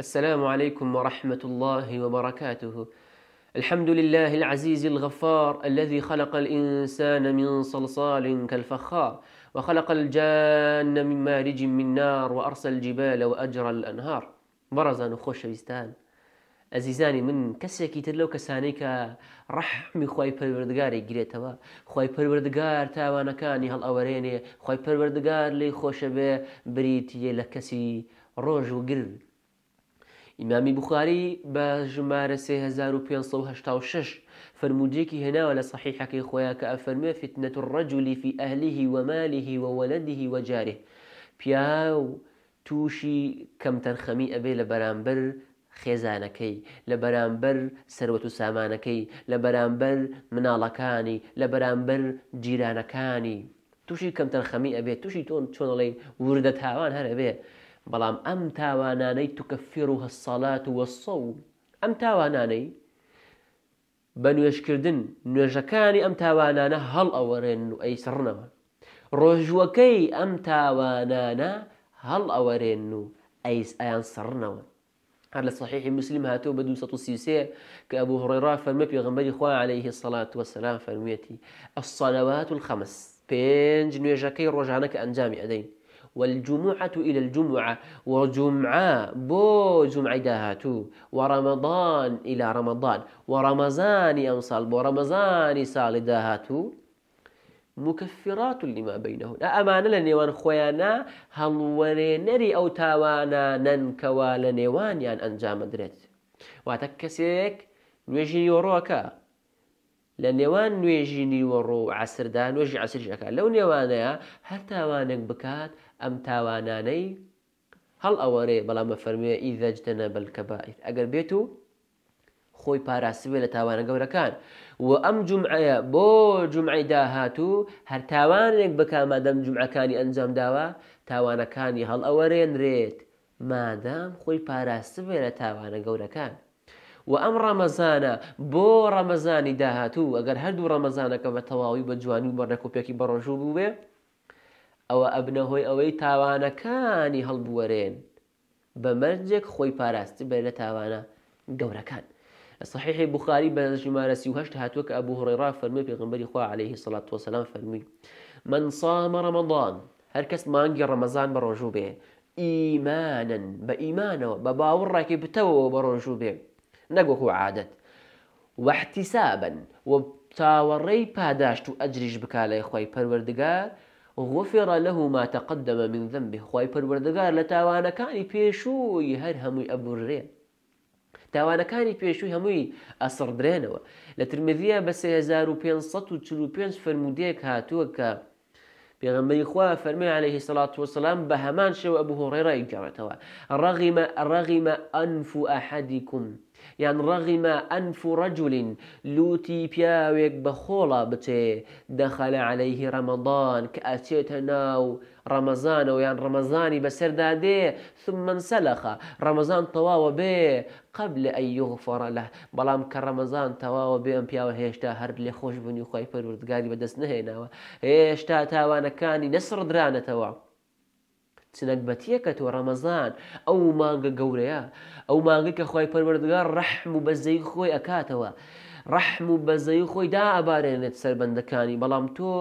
السلام عليكم ورحمة الله وبركاته الحمد لله العزيز الغفار الذي خلق الإنسان من صلصال كالفخار وخلق الجان من مارج من نار وأرسل الجبال وأجرى الأنهار نخوش ويستان. ئەزیزانی من کەسێکیتر لەو کەسانی رحمي ڕەحمی پروردگاري گريتوا گرێتەوە پروردگار تاوانا كاني هل اوريني خی پروردگار لي خوش بريتي لكسي روج کەسی ئیمامی بخاری بە ژمارە 1586 فرموجێکی هێناوە لە صحیحەکەی خۆیان کە ئەفەرمێ فتنەت ڕەجولی في ئەهلیه ومالیه وولدیه وەجاره پیا و تووشی کەم تەرخەمی ئەبێ لە بەرامبەر خێزانەکەی لە بەرامبەر سەروەت و سامانەکەی لە بەرامبەر مناڵەکانی لە بەرامبەر جیرانەکانی تووشی کەم تەرخەمی ئەبێت تووشی تۆن چۆنڵی وردە تاوان هەر ئەبێ بەڵام ئەم تاوانانەی توکەفیر و هەسەڵات و وەسە و ئەم تاوانانەی بە نوێشکردن نوێژەکانی ئەم تاوانانە هەڵ ئەوەرێن و ئەیسڕنەوە ڕۆژوەکەی ئەم تاوانانە هەڵ ئەوەرێن و ئەیس ئەیان سڕنەوە هەر لە صحیحی مسلیم هاتوو بە 1930 کە ئەبوو هڕێرا فەرمە پێغمبەری خوا عليه سەڵات وەسەلام فەرمویەتی ئەسەلەوات و الخەمس پێنج نوێژەکەی ڕۆژانە کە ئەنجامی ئەدەین والجمعة إلى الجمعة وجمعة بو جمعة داهاتو ورمضان إلى رمضان ورمضان أمصال بو رمضان سال داهاتو مكفرات لما بينهن أمان لنيوان خيانا هل ونري أو تاوانا ننكوا لنيوان يعني أنجام دريت واتكسيك نوێژی یۆڕۆەکە لنيوان نێوان نوێژی نیوەڕۆ و عسردا نوێژی جاكا لو نيوانا هل تاوانك بكات ئەم تاوانانەی هەڵ ئەوەرێ بەڵامە فەرموویە ئیدەجدەنە بەلکەبائیر ئەگەر بێت و خۆی پاراستوێ لە تاوانە گەورەکان و ئەم جمعەیە بۆ جمعی داهاتوو هەر تاوانێک بکامەدەم جمعەکانی ئەنجام داوە تاوانەکانی هەڵ ئەوەرێنرێت مادام خۆی پاراستوێ لە تاوانە گەورەکان. و ئەم ڕەمەزانە بۆ ڕەمەزانی داهاتوو ئەگەر هەردوو ڕەمەزانەکە بە تەواوی بە جوانی و بەڕێکۆپێکی بەڕۆژوو بووێ ئەوە ئەبنە هۆی ئەوەی تاوانەکانی هەڵبوەرێن بە مەرجێک خۆی پاراستی بێ لە تاوانە گەورەکان صحیحی بخاری بە ژمارە سیهشت هاتووە کە ئەبوو هڕێرا فەرمی پێغمبەری خوا عليهەیهی سڵات وسلام فەرمی من سامە ڕەمەڵان هەرکەس مانگی ڕەمەزان بە ڕۆژوو بێ ئیمانن بە ئیمانەوە بە باوەڕێکی بتەوە بە ڕۆژوو بێ نەگوەکو عادەت وەحتیسابن و تاوەڕێی پاداشت و ئەجریش بک لای خۆی پەروەردگار غفێڕە لەهوو ماتەقدەمە من زەمبێ خی پەروەردەگار لە تاوانەکانی پێشووی هەر هەمووی ئەبورڕێ. تاوانەکانی پێشووی هەمووی ئەسڕدرێنەوە لە ترمەدیە بە 1545 فرمودەیەک هاتووە کە پێغمبەری خوا فەرمی عليه الصلاة والسلام بە هەمان شێوە ئەبوو هۆڕێڕە گەڕێتەوە ڕغیمە رغم ئەنف و ئەحدیکم یان ڕغیمە ئەنف و ڕەجولین لوتی پیاوێک بە خۆڵە بچێ دەخەلە ناو ڕەمەزانەوە یان ڕەمەزانی بەسەردا دێ سممەسەلەخە ڕەمەزان تەواوە بێ قبل ئەی یغفڕە لە بەڵام کە ڕەمەزان تەواوە بێ ئەم پیاوە هێشتا هەر لێ خۆش بوونی خۆی پەروردگاری بەدەست نهێناوە هێشتا تاوانەکانی نەسڕدرانەتەوە. چنەکبەتیەکە تۆ ڕەمەزان ئەو مانگە گەورەیە ئەو مانگە کە خۆی پەروەردگار ڕەحم و بەزەی خۆی ئەکاتەوە ڕەحم و بەزەی خۆی دا ئەبارێنێت سربندەکانی بەڵام تۆ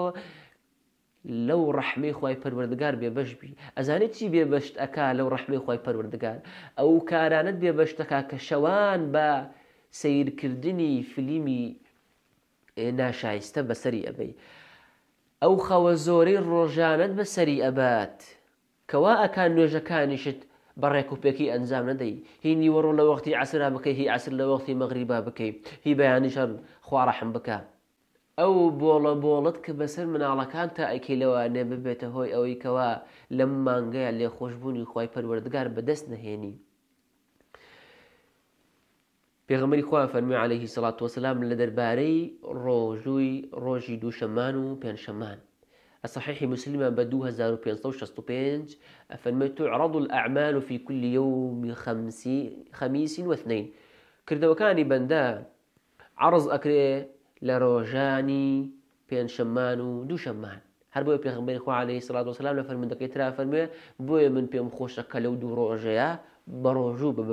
لەو ڕەحمەی خی پەروەردگار بێبش بی ئەزانێت چی بێبشت ئەک لەو ڕەحمەی خی پەروەردگار ئەو کارانت بێبشتەکە کە شەوان بە سیرکردنی فلیمی ناشایستە بەسەری ئەبەی ئەو خەوە زۆرەی ڕۆژانت بەسەری ئەبات کەوا ئەکان نوێژەکانیشت بە ڕێکوپێکی ئەنجام نەدەی هی نیوەڕۆ لە وەختی عسرا بکەی هی عسر لە وەختی مەغریبا بکەی هی بەیانی شەر خوارەحم بکە او بولا ئەو بۆڵە بۆڵت کە بەسەر مناڵەکانتە ئەیکەی لەوانێ ببێتە هۆی ئەوەی کەوا لەم مانگەیە لێ خۆشببوونی خی پەروەردگار بەدەست نەهێنی. پێغەمەری خوا فەرمی عليهەیهی سڵات وسلام لە دەربارەی ڕۆژووی دو دووشەمان و شمان الصحيح مسلم بدو هزارو بين صوش ستوبينج فالمت تعرض الأعمال في كل يوم خمسي خميس واثنين كردوكاني بندا عرض أكري لە ڕۆژانی پێنجشەممان و دووشەممان هەر بۆی پێغمبەری خوا عليه سلات وسلام لە فەرمندەکەی ترا فرمي بو من پێم خوش کە دو روجيا بروجو بە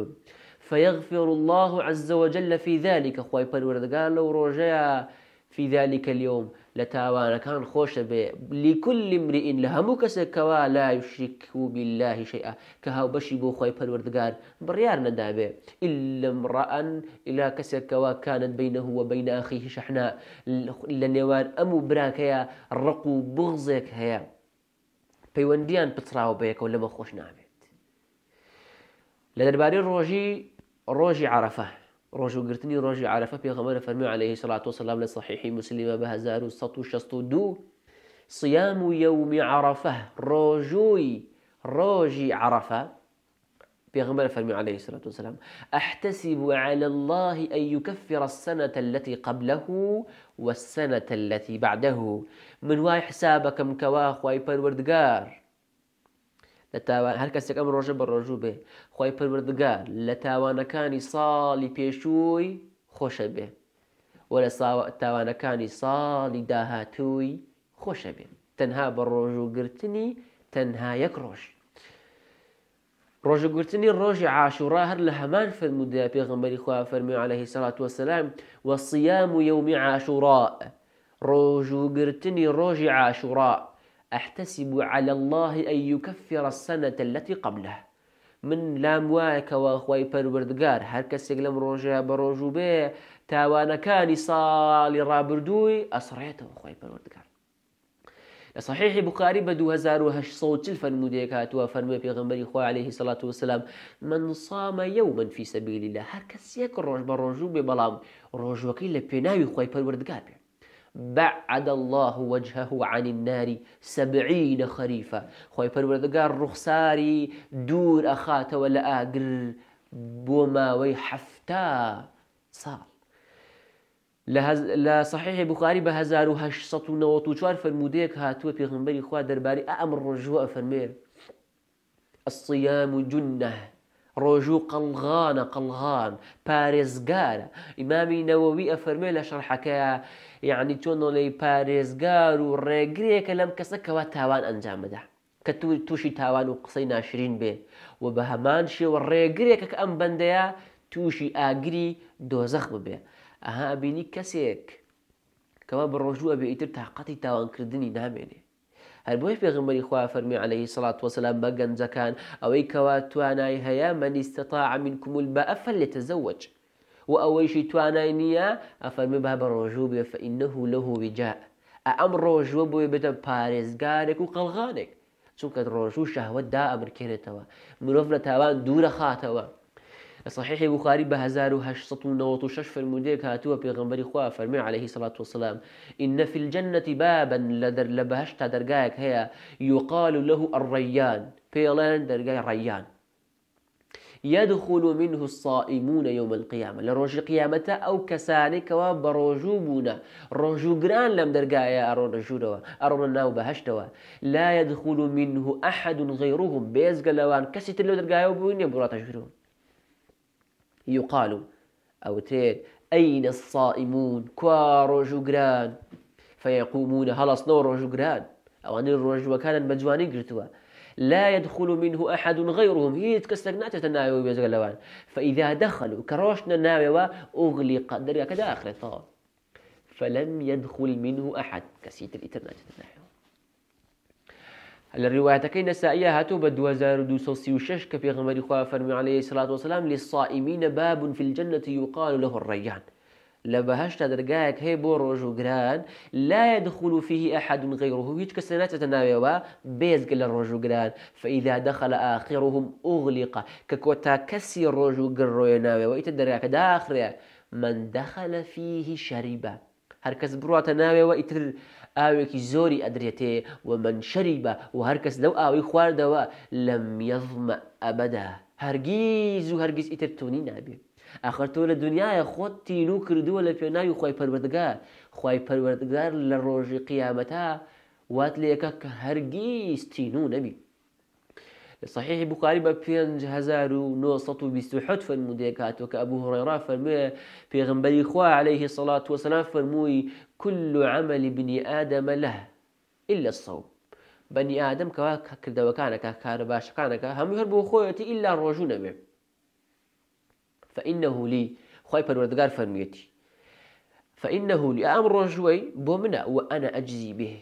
فيغفر الله عز وجل في ذلك خواي پروردگار لو روجيا في ذلك اليوم لتاوانا كان خوش بي لكل امرئ لهمو كسك كوا لا يشرك بالله شيئا كهاو بشي بو خوي بالوردقار بريار ندابه إلا امرأة إلا كسك كوا كانت بينه وبين أخيه شحناء لنيوان أمو براكيا رقو بغزك هيا پيونديان بتراو بيك ولا ما خوش نابت لدرباري روجي روجي عرفه روجو روجي ڕۆژی عرفە پێغەمەرە فرمي عليه والسلام وسلام مسلم بهزار سطو شستو دو صيام يوم عرفة روجوي روجي عرفة في پێغمبر فرمي عليه الصلاة والسلام أحتسب على الله أن يكفر السنة التي قبله والسنة التي بعده من واي حسابكم كواخ واي بالوردقار هر تاوان هەر امر ئەم ڕۆژە بەڕۆژوو به خوای پروردگار خوش به ساڵی پێشووی تاوان کانی وەرە دهاتوی خوش به تنها بر تەنها گرتنی تنها یک یەک ڕۆژ گرتنی ڕۆژی عاشورا هر لە هەمان فرمودا پیغمبری خوا فەرمی عليه سلات و صیام و یومی عاشورا گرتنی ڕۆژی عاشوراء أحتسب على الله أن يكفر السنة التي قبله من لام وايك واخوي بربردقار هركس يقلم روجا بروجو بي تاوانا كان صالي رابردوي أصريته وخوي بربردقار صحيح بخاري بدو هزار وهش صوت الفن مديكات وفرمي في غنبري خو عليه الصلاة والسلام من صام يوما في سبيل الله هركس يك روج بروجو بي بلام روج وكيل بيناوي خوي بربردقار بي بعد الله وجهه عن النار سبعين خريفة خوي پروردگار رخصاري دور أخاته ولا آقر بوما ويحفتا صار لە صحیح بخاری بە 1994 هاتو في غنبري خوا درباري أمر رجوع فرمير الصيام جنه ڕۆژوو قەڵغانە قەڵغان پارێزگارە ئیمامی نەوەوی ئەفەرمێ لە شەرحەکەە یعنی چۆنۆڵی پارێزگار و ڕێگرێکە لەم کەسە کەوا تاوان ئەنجام بدا کە تو تووشی تاوان و قسەی ناشرین بێ و بە هەمان شێوە ڕێگرێکە کە ئەم بەندەیە تووشی ئاگری دۆزەخ ببێ ئەها بینی کەسێک کەوا بە ڕۆژووە بێ ئیتر تااقەتی تاوانکردنی نامێنێ هر هەر بۆی پێغمبەری خوا فەرمی عليهەیه سڵات وەسلام بە گەنجەکان ئەوەی کەوا توانای من استطاع من کمول با افل لێتەزەوەج و ئەوەیشی توانای نیا افرمی با بر رجوب فا انه له وجاء ئەم رجوب بۆی بێتە پارزگارک و قلغانک چون چونکە رجوب شهوت دا امر ئەمرکێنێتەوە مرۆڤ لە تاوان دوورە خاتەوە صحيح البخاري بهزار شش في المديك هاتوا في غنبري خوا فرمي عليه سلاات والسلام إن في الجنة بابا لدر لبهشت درجاك هي يقال له الريان لان درجاء ريان يدخل منه الصائمون يوم القيامة لروج قيامة أو كسانك وبروجوبنا رجوجران لم درجايا أرون جوروا أرون ناو بهشتوا لا يدخل منه أحد غيرهم بيزقلوان كسيت اللي درجاء وبوني برات جورهم يقال أو تريد أين الصائمون كوا رجو جران فيقومون هلص نور رجو جران أو أن الرجو كان مجواني قرتوا لا يدخل منه أحد غيرهم هي تكسرنات تناوي بيزغلوان فإذا دخلوا كروشنا ناوي أغلق دريا كداخل فلم يدخل منه أحد كسيت الإترنت تناوي هاتو بدو نەسائە دو بە وشش كفي پێغمەری خوا فرمي عليه الصلاة والسلام للصائمين باب في الجنة يقال له الريان لە بەهشتا هي هەیە بۆ لا يدخل فيه أحد غيره هیچ كسنات تناوي ناوێەوە بێزگ لە ڕۆژوگران فإذا دخل آخرهم أغلق ككوتا كسي الروج ڕۆژوگر ڕۆیە ناوێەوە ئیتە من دخل فيه شەریبە هركز بڕاتە ناوي ئیتر ئاوێکی زۆری ئەدرێتێ و منشەری بە و هەرکەس لەو ئاوی خواردەوە لە میەڵمە ئەبەدا هەرگیز و هەرگیز ئیتر تونی نابێت ئاخر تۆ لە دنیاە خۆت تین و کردووە لە پێناوی خۆی پەروەردگار خی پەروەردگار لە ڕۆژی قیامەتا وات لێکە کە هەرگیز تین و نەبی صحيح بخاری بە 1920 فرمودێک هاتووە کە هريرة فرمي في غنبري خوا عليه الصلاة والسلام فرموي كل عمل بني آدم له إلا الصوم بني آدم كوا كردوكانك كار كانك هم يهربوا خويتي إلا الرجون به فإنه لي خواي پروردگار فرميتي فإنه لي أمر رجوي بومنا وأنا أجزي به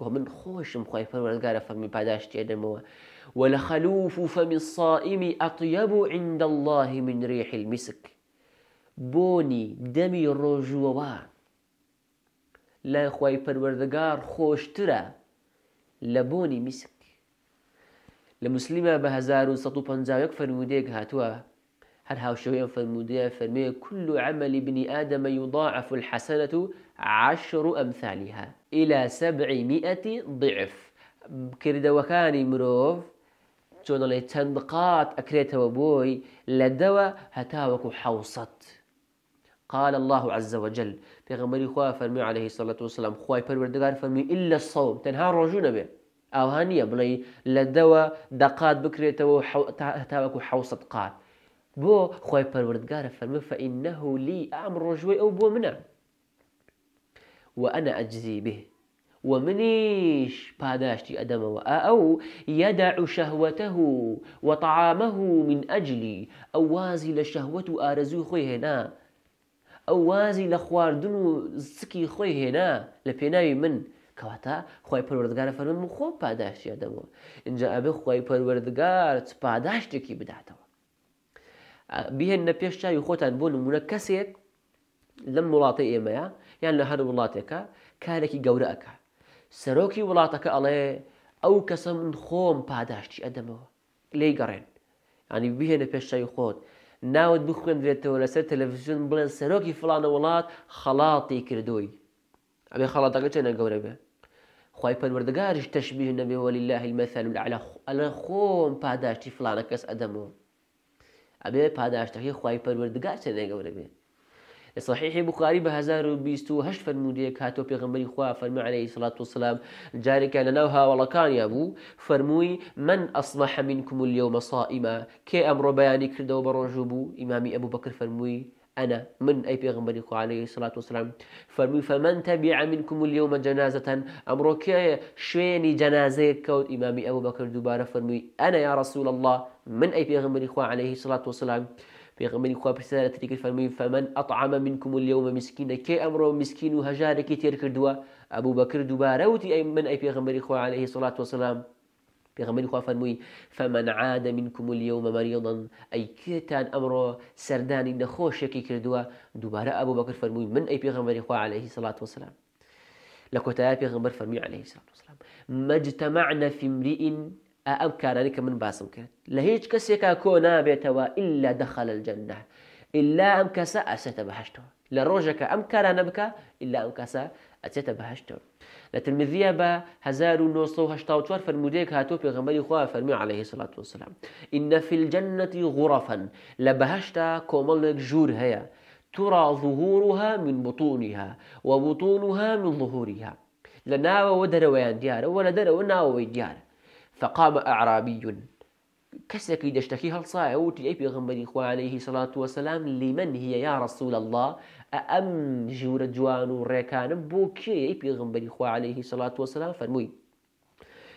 ومن خوش مخيف والقار فمي باداش تيدمو ولخلوف فم الصائم أطيب عند الله من ريح المسك بوني دمي الرجوة وا لا خوي پروردگار خوش ترى لبوني مسك لمسلمة بهزار ستو پنزاوك فرموديك هاتوا هل هاو شوية فەرمودەیە فەرمەیە كل عمل ابن آدم يضاعف الحسنة عشر أمثالها إلى سبعمائة ضعف کردەوەکانی مرۆڤ چۆنەڵێ چەند قات ئەکرێتەوە بۆی لە دەوە هەتاوەکو حوصت قال الله عز وجل في غمري خواه فرمي عليه الصلاة والسلام خواه پروردگار فرمي إلا الصوم تنها رجونا به أو هانية بلي لدوا دقات بكريتو حو... تاوكو حوصة قات بۆ خۆی پەروردگارە فەرمە فەئینەهو لی ئام ڕۆژوەی ئەو بۆ منە و ئەنە ئەجزی به و منیش پاداشتی ئەدەمەوە ئەو یەداع شەهوەتە و وەتەعامە من ئەجلی ئەو وازی لە شەهوەت و ئارەزوو خۆی هێنا ئەو وازی لە خواردن و سکی خۆی هێنا لە پێناوی من کەواتە خۆی پەروەردگارە فەرمن خۆ پاداشتی ئەدەمەوە اینجا ئەبێ خۆی پەروەردگار پاداشتێکی بداتەوە بهێنە پێش چاوی خۆتان بۆ نمونە کەسێک لەم وڵاتی ئێمەیە یان لە هەر وڵاتێکە کارێکی گەورە ئەکە سەرۆکی وڵاتەکە ئەڵێ ئەو کەسە من يعني خۆم پاداشتی ئەدەمەوە لی گەڕێن ینی يعني بهێنە پێش چاوی خۆت ناوت بخوێندرێتەوە لەسەر تەلەڤزیون بڵێن سەرۆکی فلانە وڵات خەڵاتی کردووی ئەبێ خەڵاتەکە چێنە گەورە بێ خی پەروەردەگاریش تەشببیه نەبێوەلی لاهی مەسەلو لە خۆم پاداشتی فلانە کەس ئەدەمەوە ئەبێ پاداشتەکەی خی پەروەردگار سێنێگەورە بێ لە صحیحی بخاری بە 1920 فەرمودەیە کاتۆ پێغمبەری خوا فەرمە عليهەی سلاات وسلام جارێکە لە ناو هاوڵەکانیا بوو فەرمووی من ئەسمە حەمین کومل لێو مەسائیمە کێ ئەمڕۆ بەیانی کردەوە بە ڕۆژ بوو ئیمامی ئەبوو بەکرد أنا من أي بيغمبري عليه الصلاة والسلام فرمي فمن تبع منكم اليوم جنازة أمرك شويني جنازة كود إمامي أبو بكر دوبارة فرمي أنا يا رسول الله من أي پیغمبری خوا عليه الصلاة والسلام پیغمبری خوا پرسیارە تریکە فەرمی فەمەن ئەطعام منکم و لێومە مسکینە کێ ئەمڕۆ مسکین و هەژارێکی تێر کردووە ئەبوو بەکر دووبارە من ئەی پێغمبەری خوا عليه الصلاة والسلام پیغمبری خوا فەرمووی فەمەن عادە منکم و لێومە مەریڵن ئەی امر سردان نخوش كي كردوا دووبارە ابو بكر فەرمووی من ئەی پێغمبەری خوا عليه الصلاة والسلام لە کۆتایی پێغمبەر عليه الصلاة والسلام مجتمعنا في امرئ ئەم کارانی من باسمك لهيج كسيكا كونا بيتوا إلا دخل الجنة إلا أم كسا أسيت کەسە لروجك أم لە ڕۆژەکە إلا کارانە بکە ئللا ئەم کەسە ئەچێتە بەهشتەوە لە تلمذە بە 1994 فرمودەیەك هاتۆ پێغەمەری خوا عليه الصلاة والسلام إن في الجنة غرفا لبهشتا كومالك جور هيا ترى ظهورها من بطونها وبطونها من ظهورها لنا ناوەوە ديار ولا وە لە دەرەوە فقام أعرابي كسك يشتكي هل صاعوتي أي بغمد إخوة عليه الصلاة والسلام لمن هي يا رسول الله أم جور جوان ريكان بوكي أي بغمد إخوة عليه الصلاة والسلام فنوي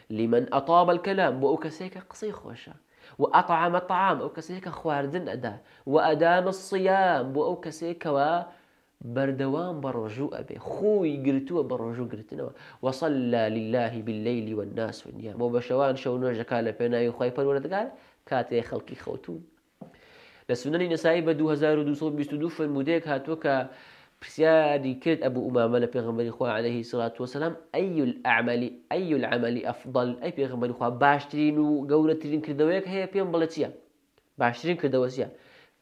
لمن أطاب الكلام بو كسيك قصي خوشة وأطعم الطعام أو كسيك خواردن أدا وأدام الصيام بو كسيك و... بەردەوام بە ڕۆژوو ئەبێ خۆی گرتووە وصلى لله بالليل والناس لا لیلهی باللیلی شو ناسونیە بۆ بە يخايف شەو نوێژەکە كاتي پێناوی خۆی پەروەردگار کاتێ خەڵکی خەوتون لە سنەری نسایی بە 2222 فرمودەیەک هاتووە کە پرسیاری کرد ئەبوو ئومامە لە پێغمبەری خوا عليهەیهی سڵات وسلام ئەی ئەعملی ئەی العملی ئەفضل ئەی پێغمبەری خوا باشترین و گەورەترین کردەوەیەک هەیە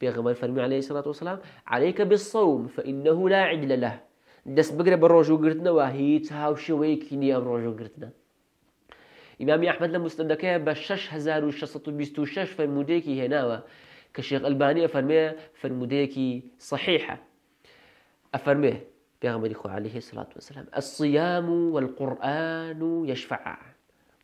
بيغمر فرمي عليه الصلاة والسلام عليك بالصوم فإنه لا عدل له دس بقرة بروجو قرتنا وهيت هاو شويك نيام روجو قرتنا إمام أحمد لمستندكه بشش هزار بيستو شش فرموديكي هنا كشيخ ألباني أفرميه فرموديكي صحيحة أفرميه بيغمر إخوة عليه الصلاة والسلام الصيام والقرآن يشفع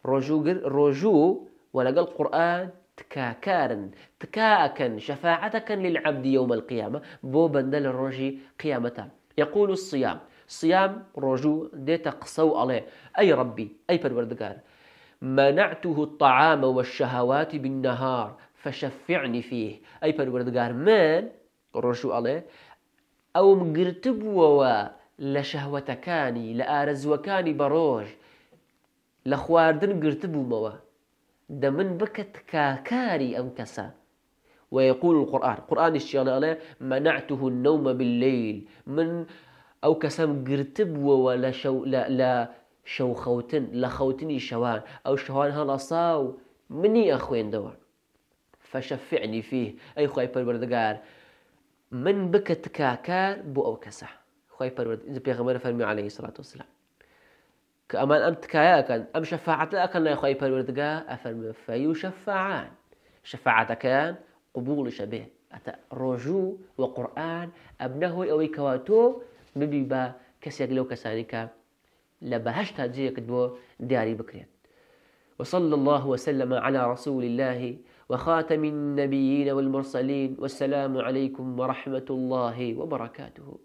روجو رجو ولقى القرآن تكاكارا تكاكا شفاعتك للعبد يوم القيامة بو بندل الرجي قيامتا يقول الصيام صيام رجو ديتا قصو عليه أي ربي أي پروردگار منعته الطعام والشهوات بالنهار فشفعني فيه أي پروردگار من رجو عليه أو مقرتب ووا لشهوتكاني لآرزوكاني بروج لخواردن قرتبو موا دمن بكت كاكاري أم كسا ويقول القرآن قرآن عليه منعته النوم بالليل من أو كسام قرتب ولا شو لا لا شو خوتن لا خوتني شوان أو شوان هلا صاو مني أخوين دوا فشفعني فيه أي خواي بردقار من بكت كاكار بو أو كسا خوي برورد إذا بيغمر فرمي عليه الصلاة والسلام كمان أمت كان أم شفاعة أكن يا خوي بروردقا أفرم فيو شفاعان شفاعة كان قبول شبه أتا رجو وقرآن أبنه أو كواتو مبيبا كسيق لو كسانيكا لبهشت هجيك كتبو دياري بكرين وصلى الله وسلم على رسول الله وخاتم النبيين والمرسلين والسلام عليكم ورحمة الله وبركاته